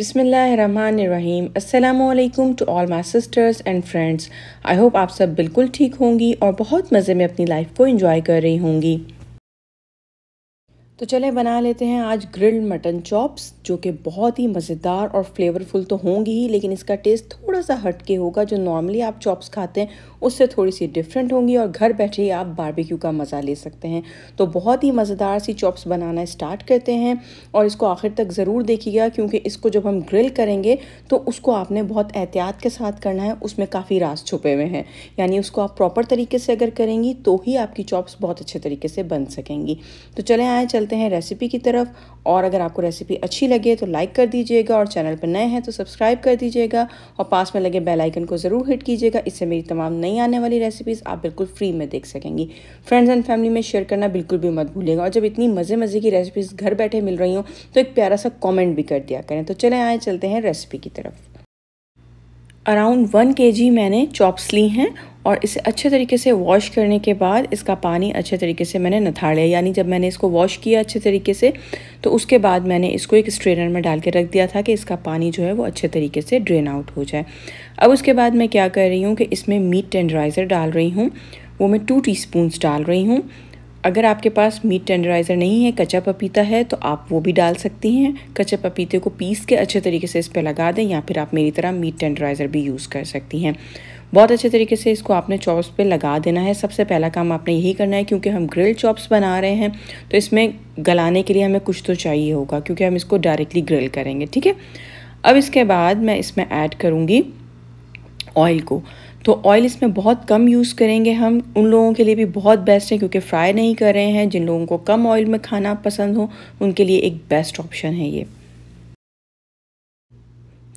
बिसमीम अल्लाम to all my sisters and friends I hope आप सब बिल्कुल ठीक होंगी और बहुत मज़े में अपनी लाइफ को इन्जॉय कर रही होंगी तो चले बना लेते हैं आज ग्रिल्ड मटन चॉप्स जो कि बहुत ही मज़ेदार और फ्लेवरफुल तो होंगी ही लेकिन इसका टेस्ट थोड़ा सा हटके होगा जो नॉर्मली आप चॉप्स खाते हैं उससे थोड़ी सी डिफरेंट होंगी और घर बैठे ही आप बारबेक्यू का मज़ा ले सकते हैं तो बहुत ही मज़ेदार सी चॉप्स बनाना स्टार्ट करते हैं और इसको आखिर तक ज़रूर देखिएगा क्योंकि इसको जब हम ग्रिल करेंगे तो उसको आपने बहुत एहतियात के साथ करना है उसमें काफ़ी रास छुपे हुए हैं यानी उसको आप प्रॉपर तरीके से अगर करेंगी तो ही आपकी चॉप्स बहुत अच्छे तरीके से बन सकेंगी तो चले आए चलते चलते हैं रेसिपी की तरफ और अगर आपको रेसिपी अच्छी लगे तो लाइक कर दीजिएगा और चैनल पर नए हैं तो सब्सक्राइब कर दीजिएगा और पास में लगे बेल आइकन को ज़रूर हिट कीजिएगा इससे मेरी तमाम नई आने वाली रेसिपीज़ आप बिल्कुल फ्री में देख सकेंगी फ्रेंड्स एंड फैमिली में शेयर करना बिल्कुल भी मत भूलेगा और जब इतनी मज़े मज़े की रेसिपीज़ घर बैठे मिल रही हों तो एक प्यारा सा कॉमेंट भी कर दिया करें तो चले आए चलते हैं रेसिपी की तरफ अराउंड वन के जी मैंने चॉप्स ली हैं और इसे अच्छे तरीके से वॉश करने के बाद इसका पानी अच्छे तरीके से मैंने नथा लिया यानी जब मैंने इसको वॉश किया अच्छे तरीके से तो उसके बाद मैंने इसको एक स्ट्रेनर में डाल के रख दिया था कि इसका पानी जो है वो अच्छे तरीके से ड्रेन आउट हो जाए अब उसके बाद मैं क्या कर रही हूँ कि इसमें मीट टेंडराइज़र डाल रही हूँ वो मैं टू टी डाल रही हूँ अगर आपके पास मीट टेंडराइज़र नहीं है कच्चा पपीता है तो आप वो भी डाल सकती हैं कच्चे पपीते को पीस के अच्छे तरीके से इस पर लगा दें या फिर आप मेरी तरह मीट टेंडराइज़र भी यूज़ कर सकती हैं बहुत अच्छे तरीके से इसको आपने चॉप्स पे लगा देना है सबसे पहला काम आपने यही करना है क्योंकि हम ग्रिल चॉप्स बना रहे हैं तो इसमें गलाने के लिए हमें कुछ तो चाहिए होगा क्योंकि हम इसको डायरेक्टली ग्रिल करेंगे ठीक है अब इसके बाद मैं इसमें ऐड करूँगी ऑयल को तो ऑयल इसमें बहुत कम यूज़ करेंगे हम उन लोगों के लिए भी बहुत बेस्ट है क्योंकि फ्राई नहीं कर रहे हैं जिन लोगों को कम ऑयल में खाना पसंद हो उनके लिए एक बेस्ट ऑप्शन है ये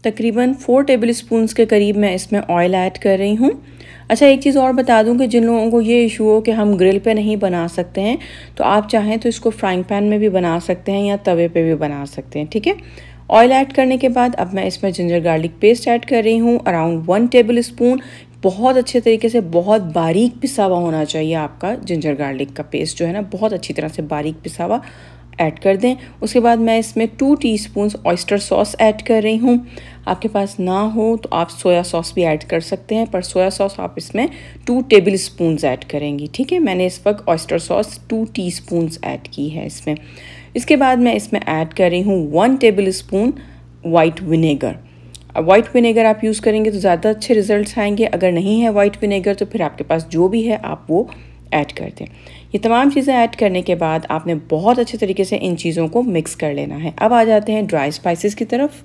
तकरीबन फ़ोर टेबल स्पून के करीब मैं इसमें ऑयल ऐड कर रही हूँ अच्छा एक चीज़ और बता दूं कि जिन लोगों को ये इशू हो कि हम ग्रिल पे नहीं बना सकते हैं तो आप चाहें तो इसको फ्राइंग पैन में भी बना सकते हैं या तवे पे भी बना सकते हैं ठीक है ऑयल ऐड करने के बाद अब मैं इसमें जिंजर गार्लिक पेस्ट ऐड कर रही हूँ अराउंड वन टेबल स्पून बहुत अच्छे तरीके से बहुत बारीक पिसा हुआ होना चाहिए आपका जिंजर गार्लिक का पेस्ट जो है ना बहुत अच्छी तरह से बारीक पिसा हुआ ऐड कर दें उसके बाद मैं इसमें two spoon oyster sauce add कर रही हूँ आपके पास ना हो तो आप सोया सॉस भी ऐड कर सकते हैं पर सोया सॉस आप इसमें टू टेबल स्पून ऐड करेंगी ठीक है मैंने इस वक्त oyster sauce two teaspoon add की है इसमें इसके बाद मैं इसमें ऐड कर रही हूँ one tablespoon white vinegar white vinegar आप यूज़ करेंगे तो ज़्यादा अच्छे रिज़ल्ट आएंगे अगर नहीं है वाइट विनेगर तो फिर आपके पास जो भी है आप वो ऐड कर दें ये तमाम चीज़ें ऐड करने के बाद आपने बहुत अच्छे तरीके से इन चीज़ों को मिक्स कर लेना है अब आ जाते हैं ड्राई स्पाइसेस की तरफ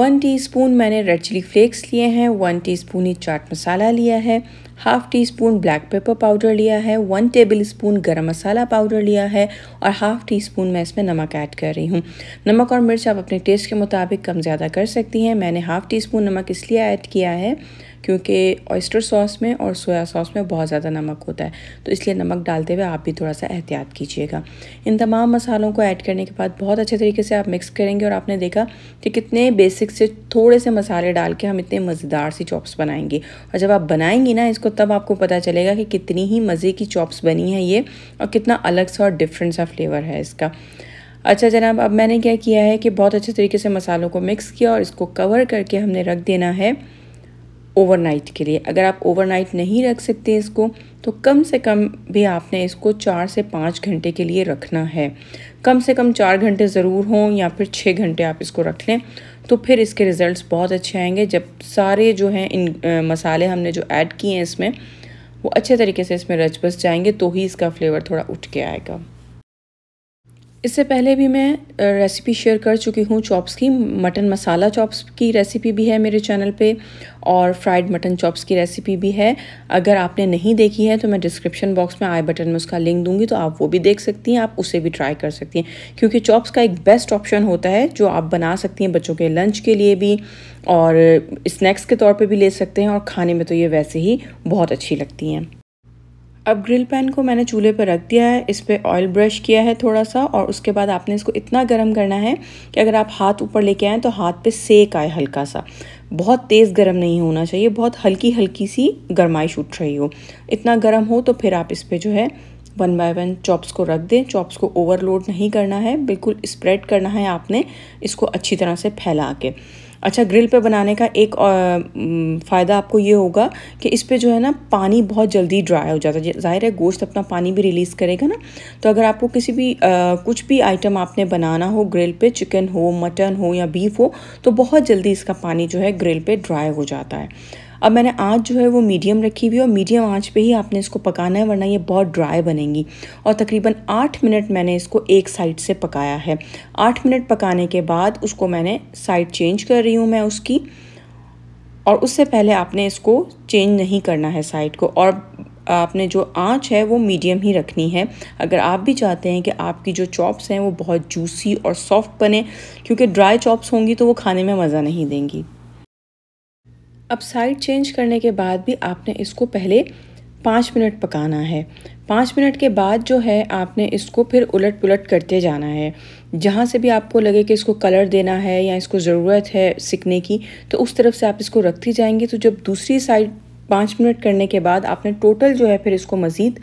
वन टीस्पून मैंने रेड चिली फ्लेक्स लिए हैं वन टीस्पून ही चाट मसाला लिया है half teaspoon black pepper powder लिया है वन टेबल स्पून गर्म मसाला पाउडर लिया है और हाफ़ टी स्पून मैं इसमें नमक ऐड कर रही हूँ नमक और मिर्च आप अपने टेस्ट के मुताबिक कम ज़्यादा कर सकती हैं मैंने हाफ़ टी स्पून नमक इसलिए ऐड किया है क्योंकि ऑयस्टर सॉस में और सोया सॉस में बहुत ज़्यादा नमक होता है तो इसलिए नमक डालते हुए आप भी थोड़ा सा एहतियात कीजिएगा इन तमाम मसालों को ऐड करने के बाद बहुत अच्छे तरीके से आप मिक्स करेंगे और आपने देखा कि कितने बेसिक से थोड़े से मसाले डाल के हम इतने मज़ेदार सी चॉप्स बनाएंगे और जब आप बनाएंगी ना इसको तब आपको पता चलेगा कि कितनी ही मज़े की चॉप्स बनी है ये और कितना अलग सा और डिफरेंट सा फ्लेवर है इसका अच्छा जनाब अब मैंने क्या किया है कि बहुत अच्छे तरीके से मसालों को मिक्स किया और इसको कवर करके हमने रख देना है ओवरनाइट के लिए अगर आप ओवरनाइट नहीं रख सकते इसको तो कम से कम भी आपने इसको चार से पाँच घंटे के लिए रखना है कम से कम चार घंटे ज़रूर हों या फिर छः घंटे आप इसको रख लें तो फिर इसके रिज़ल्ट्स बहुत अच्छे आएंगे जब सारे जो हैं इन आ, मसाले हमने जो ऐड किए हैं इसमें वो अच्छे तरीके से इसमें रच बस जाएंगे तो ही इसका फ्लेवर थोड़ा उठ के आएगा इससे पहले भी मैं रेसिपी शेयर कर चुकी हूँ चॉप्स की मटन मसाला चॉप्स की रेसिपी भी है मेरे चैनल पे और फ्राइड मटन चॉप्स की रेसिपी भी है अगर आपने नहीं देखी है तो मैं डिस्क्रिप्शन बॉक्स में आई बटन में उसका लिंक दूंगी तो आप वो भी देख सकती हैं आप उसे भी ट्राई कर सकती हैं क्योंकि चॉप्स का एक बेस्ट ऑप्शन होता है जो आप बना सकती हैं बच्चों के लंच के लिए भी और स्नैक्स के तौर पर भी ले सकते हैं और खाने में तो ये वैसे ही बहुत अच्छी लगती हैं अब ग्रिल पैन को मैंने चूल्हे पर रख दिया है इस पर ऑयल ब्रश किया है थोड़ा सा और उसके बाद आपने इसको इतना गर्म करना है कि अगर आप हाथ ऊपर लेके आएँ तो हाथ पे सेक आए हल्का सा बहुत तेज़ गर्म नहीं होना चाहिए बहुत हल्की हल्की सी गर्माइश उठ रही हो इतना गर्म हो तो फिर आप इस पर जो है वन बाय वन चॉप्स को रख दें चॉप्स को ओवरलोड नहीं करना है बिल्कुल स्प्रेड करना है आपने इसको अच्छी तरह से फैला के अच्छा ग्रिल पे बनाने का एक फ़ायदा आपको ये होगा कि इस पर जो है ना पानी बहुत जल्दी ड्राई हो जाता है ज़ाहिर है गोश्त अपना पानी भी रिलीज़ करेगा ना तो अगर आपको किसी भी आ, कुछ भी आइटम आपने बनाना हो ग्रिल पे चिकन हो मटन हो या बीफ हो तो बहुत जल्दी इसका पानी जो है ग्रिल पर ड्राई हो जाता है अब मैंने आँच जो है वो मीडियम रखी हुई है और मीडियम आँच पे ही आपने इसको पकाना है वरना ये बहुत ड्राई बनेंगी और तकरीबन आठ मिनट मैंने इसको एक साइड से पकाया है आठ मिनट पकाने के बाद उसको मैंने साइड चेंज कर रही हूँ मैं उसकी और उससे पहले आपने इसको चेंज नहीं करना है साइड को और आपने जो आँच है वो मीडियम ही रखनी है अगर आप भी चाहते हैं कि आपकी जो चॉप्स हैं वो बहुत जूसी और सॉफ्ट बने क्योंकि ड्राई चॉप्स होंगी तो वो खाने में मज़ा नहीं देंगी अब साइड चेंज करने के बाद भी आपने इसको पहले पाँच मिनट पकाना है पाँच मिनट के बाद जो है आपने इसको फिर उलट पुलट करते जाना है जहाँ से भी आपको लगे कि इसको कलर देना है या इसको ज़रूरत है सिकने की तो उस तरफ से आप इसको रखती जाएंगी तो जब दूसरी साइड पाँच मिनट करने के बाद आपने टोटल जो है फिर इसको मज़ीद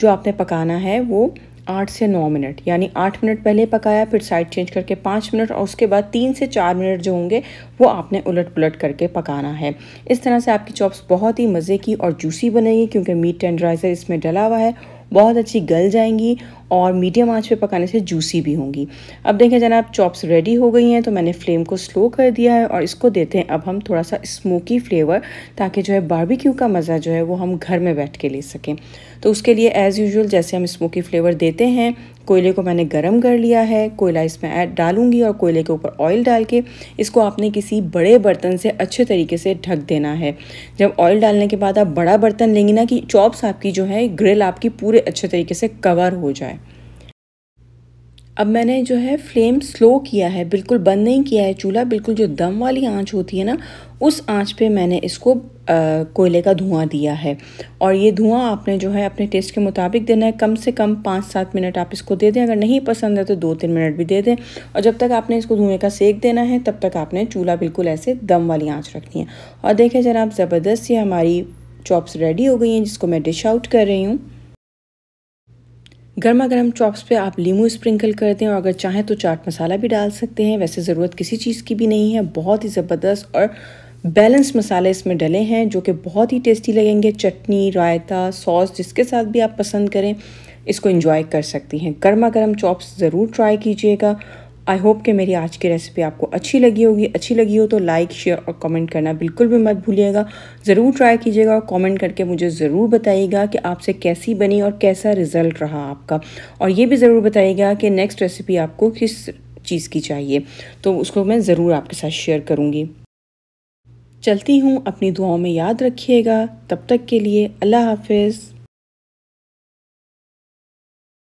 जो आपने पकाना है वो आठ से नौ मिनट यानी आठ मिनट पहले पकाया फिर साइड चेंज करके पाँच मिनट और उसके बाद तीन से चार मिनट जो होंगे वो आपने उलट पुलट करके पकाना है इस तरह से आपकी चॉप्स बहुत ही मज़े की और जूसी बनेगी क्योंकि मीट टेंडराइज़र इसमें डला हुआ है बहुत अच्छी गल जाएंगी और मीडियम आंच पे पकाने से जूसी भी होंगी अब देखें जनाब चॉप्स रेडी हो गई हैं तो मैंने फ्लेम को स्लो कर दिया है और इसको देते हैं अब हम थोड़ा सा स्मोकी फ्लेवर ताकि जो है बारबेक्यू का मज़ा जो है वो हम घर में बैठ के ले सकें तो उसके लिए एज़ यूजल जैसे हम स्मोकी फ्लेवर देते हैं कोयले को मैंने गर्म कर लिया है कोयला इसमें ऐड डालूंगी और कोयले के ऊपर ऑयल डाल के इसको आपने किसी बड़े बर्तन से अच्छे तरीके से ढक देना है जब ऑयल डालने के बाद आप बड़ा बर्तन लेंगी ना कि चॉप्स आपकी जो है ग्रिल आपकी पूरे अच्छे तरीके से कवर हो जाए अब मैंने जो है फ्लेम स्लो किया है बिल्कुल बंद नहीं किया है चूल्हा बिल्कुल जो दम वाली आंच होती है ना उस आंच पे मैंने इसको कोयले का धुआं दिया है और ये धुआं आपने जो है अपने टेस्ट के मुताबिक देना है कम से कम पाँच सात मिनट आप इसको दे दें अगर नहीं पसंद है तो दो तीन मिनट भी दे दें और जब तक आपने इसको धुएँ का सेक देना है तब तक आपने चूल्हा बिल्कुल ऐसे दम वाली आँच रखनी है और देखें जरा आप ज़बरदस्त ये हमारी चॉप्स रेडी हो गई हैं जिसको मैं डिश आउट कर रही हूँ गर्मा गर्म चॉप्स पे आप लीमू स्प्रिंकल कर दें और अगर चाहें तो चाट मसाला भी डाल सकते हैं वैसे ज़रूरत किसी चीज़ की भी नहीं है बहुत ही ज़बरदस्त और बैलेंस मसाले इसमें डले हैं जो कि बहुत ही टेस्टी लगेंगे चटनी रायता सॉस जिसके साथ भी आप पसंद करें इसको इंजॉय कर सकती हैं गर्मा गर्म चॉप्स ज़रूर ट्राई कीजिएगा आई होप कि मेरी आज की रेसिपी आपको अच्छी लगी होगी अच्छी लगी हो तो लाइक शेयर और कमेंट करना बिल्कुल भी मत भूलिएगा ज़रूर ट्राई कीजिएगा और कमेंट करके मुझे ज़रूर बताइएगा कि आपसे कैसी बनी और कैसा रिज़ल्ट रहा आपका और ये भी ज़रूर बताइएगा कि नेक्स्ट रेसिपी आपको किस चीज़ की चाहिए तो उसको मैं ज़रूर आपके साथ शेयर करूँगी चलती हूँ अपनी दुआओं में याद रखिएगा तब तक के लिए अल्लाह हाफिज़